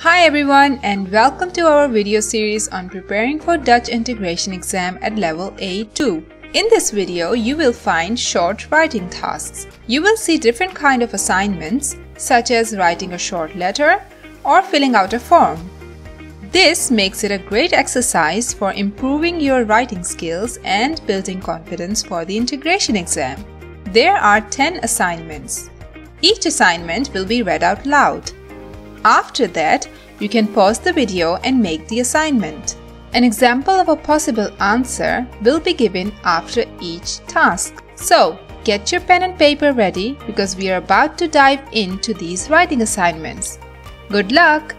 Hi everyone and welcome to our video series on preparing for Dutch integration exam at level A2. In this video, you will find short writing tasks. You will see different kind of assignments such as writing a short letter or filling out a form. This makes it a great exercise for improving your writing skills and building confidence for the integration exam. There are 10 assignments. Each assignment will be read out loud. After that, you can pause the video and make the assignment. An example of a possible answer will be given after each task. So, get your pen and paper ready because we are about to dive into these writing assignments. Good luck!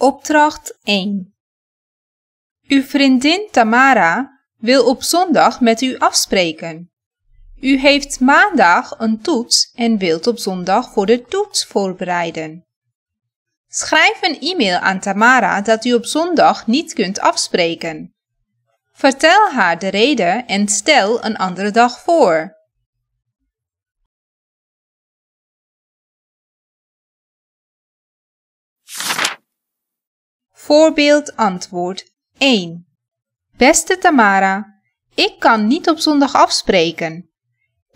Opdracht 1 Uw vriendin Tamara wil op zondag met u afspreken. U heeft maandag een toets en wilt op zondag voor de toets voorbereiden. Schrijf een e-mail aan Tamara dat u op zondag niet kunt afspreken. Vertel haar de reden en stel een andere dag voor. Voorbeeld antwoord 1. Beste Tamara, ik kan niet op zondag afspreken.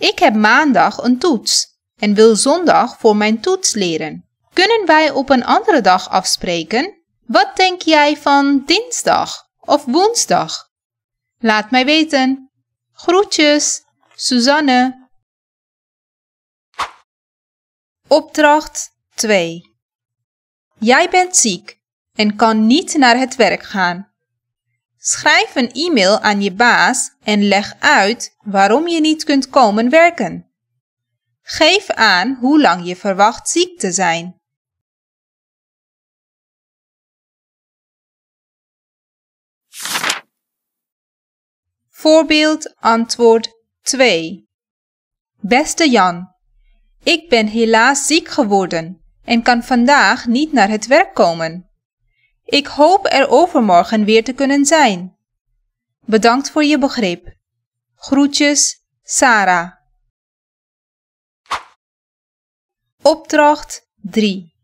Ik heb maandag een toets en wil zondag voor mijn toets leren. Kunnen wij op een andere dag afspreken? Wat denk jij van dinsdag of woensdag? Laat mij weten. Groetjes, Suzanne. Opdracht 2. Jij bent ziek en kan niet naar het werk gaan. Schrijf een e-mail aan je baas en leg uit waarom je niet kunt komen werken. Geef aan hoe lang je verwacht ziek te zijn. Voorbeeld antwoord 2 Beste Jan, ik ben helaas ziek geworden en kan vandaag niet naar het werk komen. Ik hoop er overmorgen weer te kunnen zijn. Bedankt voor je begrip. Groetjes, Sarah. Opdracht 3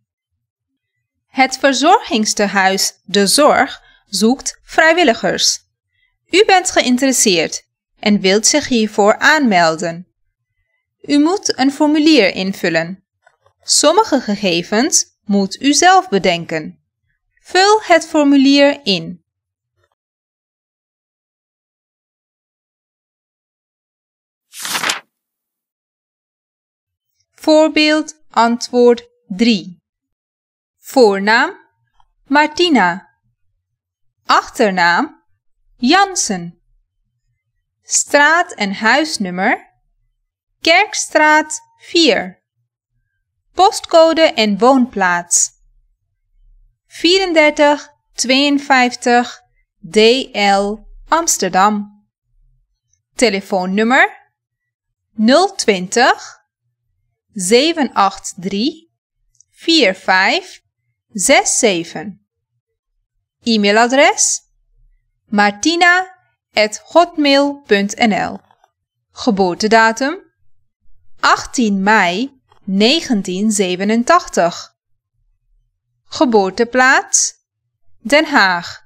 Het verzorgingstehuis De Zorg zoekt vrijwilligers. U bent geïnteresseerd en wilt zich hiervoor aanmelden. U moet een formulier invullen. Sommige gegevens moet u zelf bedenken. Vul het formulier in. Voorbeeld antwoord 3. Voornaam Martina. Achternaam Jansen. Straat en huisnummer Kerkstraat 4. Postcode en woonplaats 52 DL Amsterdam. Telefoonnummer 020 783 4567. E-mailadres martina.hotmail.nl Geboortedatum 18 mei 1987 Geboorteplaats Den Haag.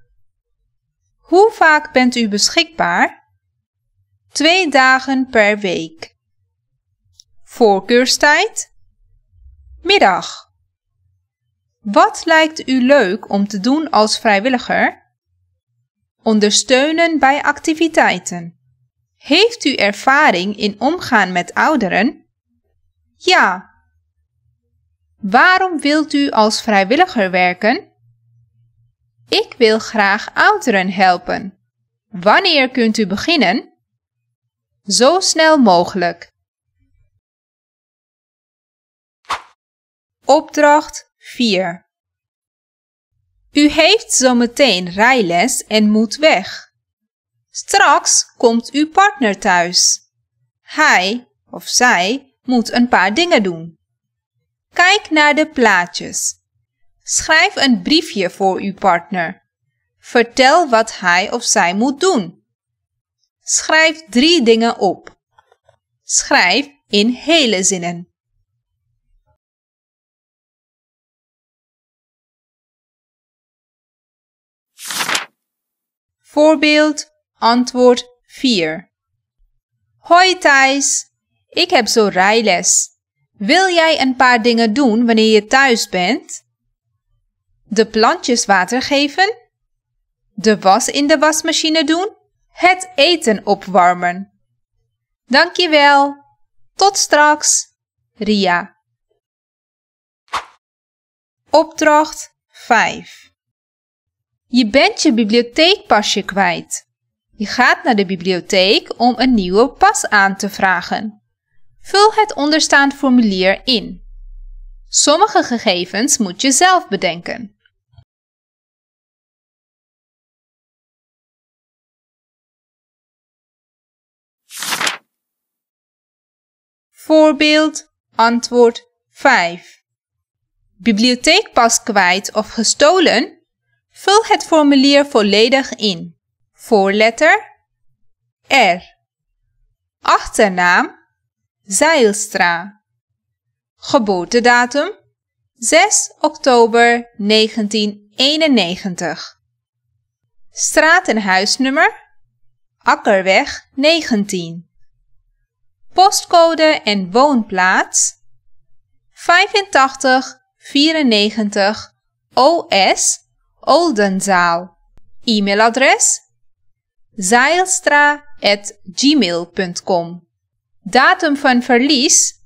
Hoe vaak bent u beschikbaar? Twee dagen per week. Voorkeurstijd? Middag. Wat lijkt u leuk om te doen als vrijwilliger? Ondersteunen bij activiteiten. Heeft u ervaring in omgaan met ouderen? Ja, Waarom wilt u als vrijwilliger werken? Ik wil graag ouderen helpen. Wanneer kunt u beginnen? Zo snel mogelijk. Opdracht 4 U heeft zometeen rijles en moet weg. Straks komt uw partner thuis. Hij of zij moet een paar dingen doen. Kijk naar de plaatjes. Schrijf een briefje voor uw partner. Vertel wat hij of zij moet doen. Schrijf drie dingen op. Schrijf in hele zinnen. Voorbeeld antwoord 4. Hoi Thijs, ik heb zo rijles. Wil jij een paar dingen doen wanneer je thuis bent? De plantjes water geven? De was in de wasmachine doen? Het eten opwarmen. Dankjewel. Tot straks, Ria. Opdracht 5. Je bent je bibliotheekpasje kwijt. Je gaat naar de bibliotheek om een nieuwe pas aan te vragen. Vul het onderstaand formulier in. Sommige gegevens moet je zelf bedenken. Voorbeeld antwoord 5. Bibliotheek pas kwijt of gestolen? Vul het formulier volledig in. Voorletter R. Achternaam Zeilstra. Geboortedatum 6 oktober 1991. Straat en huisnummer Akkerweg 19. Postcode en woonplaats 8594 OS Oldenzaal. E-mailadres zeilstra.gmail.com Datum van verlies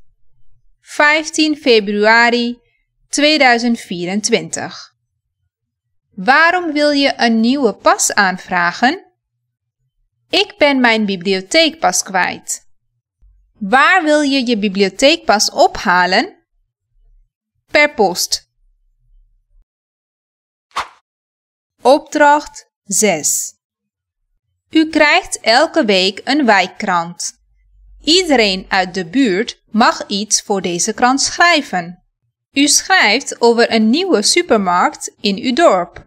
15 februari 2024. Waarom wil je een nieuwe pas aanvragen? Ik ben mijn bibliotheekpas kwijt. Waar wil je je bibliotheekpas ophalen? Per post. Opdracht 6. U krijgt elke week een wijkkrant. Iedereen uit de buurt mag iets voor deze krant schrijven. U schrijft over een nieuwe supermarkt in uw dorp.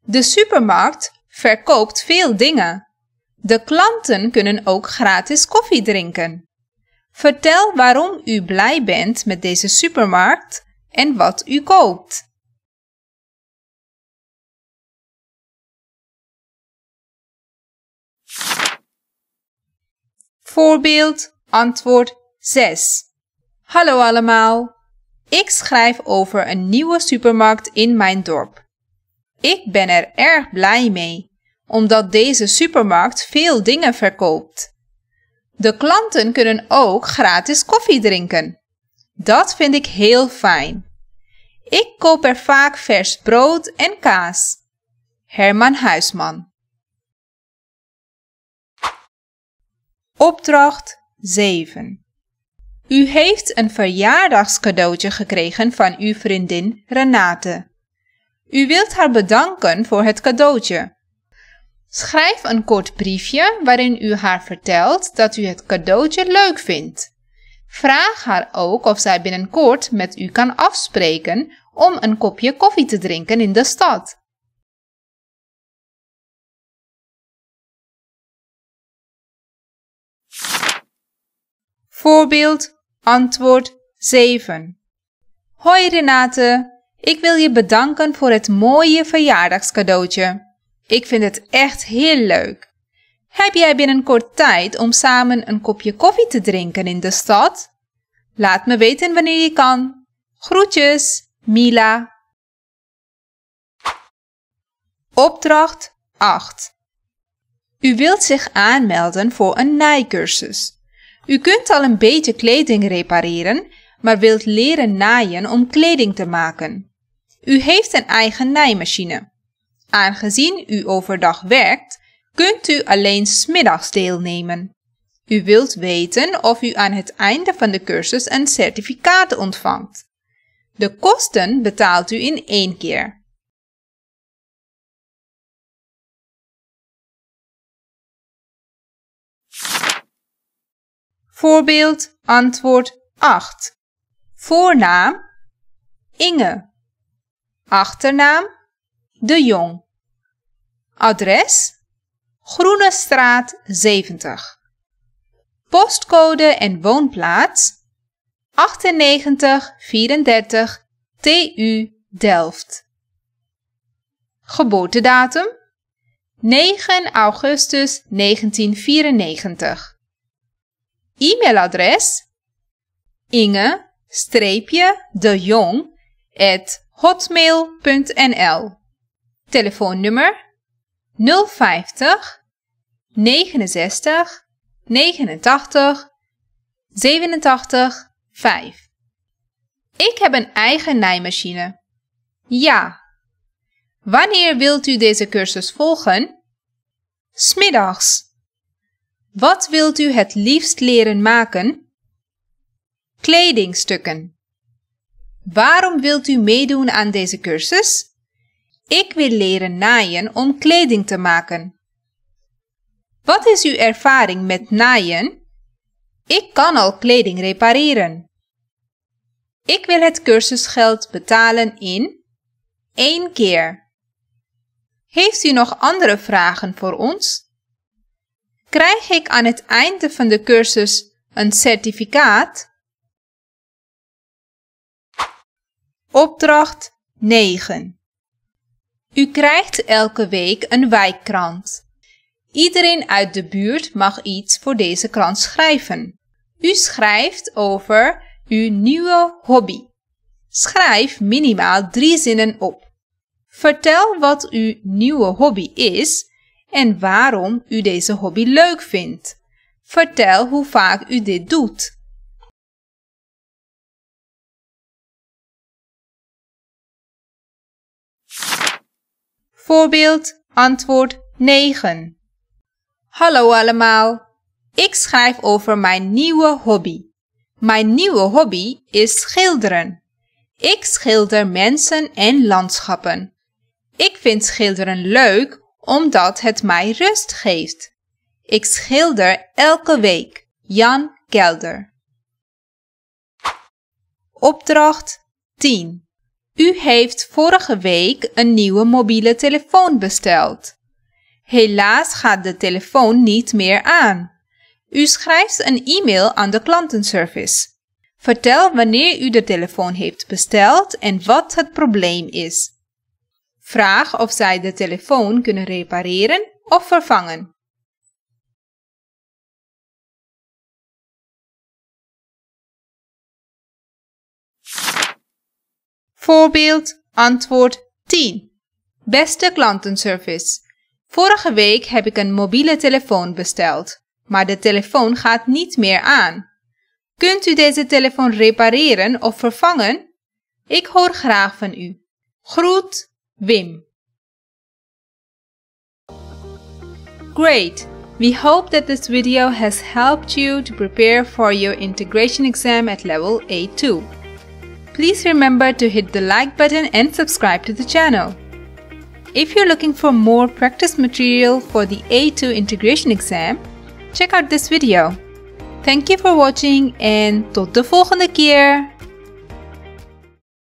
De supermarkt verkoopt veel dingen. De klanten kunnen ook gratis koffie drinken. Vertel waarom u blij bent met deze supermarkt en wat u koopt. Voorbeeld antwoord 6. Hallo allemaal. Ik schrijf over een nieuwe supermarkt in mijn dorp. Ik ben er erg blij mee, omdat deze supermarkt veel dingen verkoopt. De klanten kunnen ook gratis koffie drinken. Dat vind ik heel fijn. Ik koop er vaak vers brood en kaas. Herman Huisman Opdracht 7. U heeft een verjaardagscadeautje gekregen van uw vriendin Renate. U wilt haar bedanken voor het cadeautje. Schrijf een kort briefje waarin u haar vertelt dat u het cadeautje leuk vindt. Vraag haar ook of zij binnenkort met u kan afspreken om een kopje koffie te drinken in de stad. Voorbeeld antwoord 7. Hoi Renate, ik wil je bedanken voor het mooie verjaardagscadeautje. Ik vind het echt heel leuk. Heb jij binnenkort tijd om samen een kopje koffie te drinken in de stad? Laat me weten wanneer je kan. Groetjes, Mila. Opdracht 8. U wilt zich aanmelden voor een naaikursus. U kunt al een beetje kleding repareren, maar wilt leren naaien om kleding te maken. U heeft een eigen naaimachine. Aangezien u overdag werkt, kunt u alleen smiddags deelnemen. U wilt weten of u aan het einde van de cursus een certificaat ontvangt. De kosten betaalt u in één keer. Voorbeeld antwoord 8. Voornaam Inge. Achternaam De Jong. Adres Groene Straat 70. Postcode en woonplaats 9834 TU Delft. Geboortedatum 9 augustus 1994 e-mailadres inge dejonghotmailnl hotmail.nl Telefoonnummer 050 69 89 87 5 Ik heb een eigen naaimachine. Ja. Wanneer wilt u deze cursus volgen? Smiddags. Wat wilt u het liefst leren maken? Kledingstukken. Waarom wilt u meedoen aan deze cursus? Ik wil leren naaien om kleding te maken. Wat is uw ervaring met naaien? Ik kan al kleding repareren. Ik wil het cursusgeld betalen in één keer. Heeft u nog andere vragen voor ons? Krijg ik aan het einde van de cursus een certificaat? Opdracht 9. U krijgt elke week een wijkkrant. Iedereen uit de buurt mag iets voor deze krant schrijven. U schrijft over uw nieuwe hobby. Schrijf minimaal drie zinnen op. Vertel wat uw nieuwe hobby is en waarom u deze hobby leuk vindt. Vertel hoe vaak u dit doet. Voorbeeld antwoord 9. Hallo allemaal. Ik schrijf over mijn nieuwe hobby. Mijn nieuwe hobby is schilderen. Ik schilder mensen en landschappen. Ik vind schilderen leuk omdat het mij rust geeft. Ik schilder elke week. Jan Kelder. Opdracht 10. U heeft vorige week een nieuwe mobiele telefoon besteld. Helaas gaat de telefoon niet meer aan. U schrijft een e-mail aan de klantenservice. Vertel wanneer u de telefoon heeft besteld en wat het probleem is. Vraag of zij de telefoon kunnen repareren of vervangen. Voorbeeld antwoord 10. Beste klantenservice. Vorige week heb ik een mobiele telefoon besteld, maar de telefoon gaat niet meer aan. Kunt u deze telefoon repareren of vervangen? Ik hoor graag van u. Groet Vim. Great! We hope that this video has helped you to prepare for your integration exam at level A2. Please remember to hit the like button and subscribe to the channel. If you're looking for more practice material for the A2 integration exam, check out this video. Thank you for watching and tot de volgende keer!